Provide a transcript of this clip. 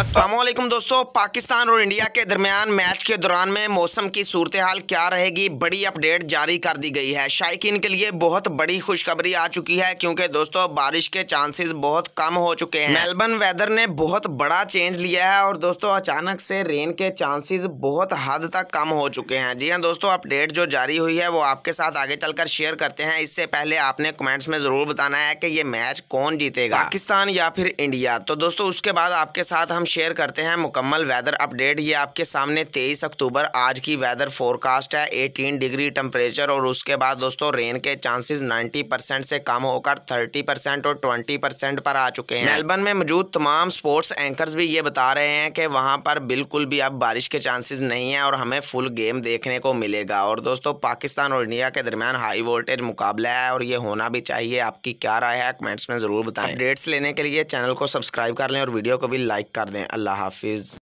असलम दोस्तों पाकिस्तान और इंडिया के दरमियान मैच के दौरान में मौसम की सूरत हाल क्या रहेगी बड़ी अपडेट जारी कर दी गई है शायकीन के लिए बहुत बड़ी खुशखबरी आ चुकी है क्योंकि दोस्तों बारिश के चांसेस बहुत कम हो चुके हैं मेलबर्न वेदर ने बहुत बड़ा चेंज लिया है और दोस्तों अचानक से रेन के चांसेज बहुत हद तक कम हो चुके हैं जी हाँ दोस्तों अपडेट जो जारी हुई है वो आपके साथ आगे चलकर शेयर करते हैं इससे पहले आपने कमेंट्स में ज़रूर बताना है कि ये मैच कौन जीतेगा पाकिस्तान या फिर इंडिया तो दोस्तों उसके बाद आपके साथ हम शेयर करते हैं मुकम्मल वेदर अपडेट ये आपके सामने 23 अक्टूबर आज की वेदर फोरकास्ट है 18 डिग्री टेम्परेचर और उसके बाद दोस्तों रेन के चांसेस 90 परसेंट से कम होकर 30 परसेंट और 20 परसेंट पर आ चुके हैं मेलबर्न में मौजूद तमाम स्पोर्ट्स एंकर्स भी ये बता रहे हैं कि वहाँ पर बिल्कुल भी अब बारिश के चांसेज नहीं है और हमें फुल गेम देखने को मिलेगा और दोस्तों पाकिस्तान और इंडिया के दरमियान हाई वोल्टेज मुकाबला है और ये होना भी चाहिए आपकी क्या राय है कमेंट्स में ज़रूर बताएं अपडेट्स लेने के लिए चैनल को सब्सक्राइब कर लें और वीडियो को भी लाइक कर دیں اللہ حافظ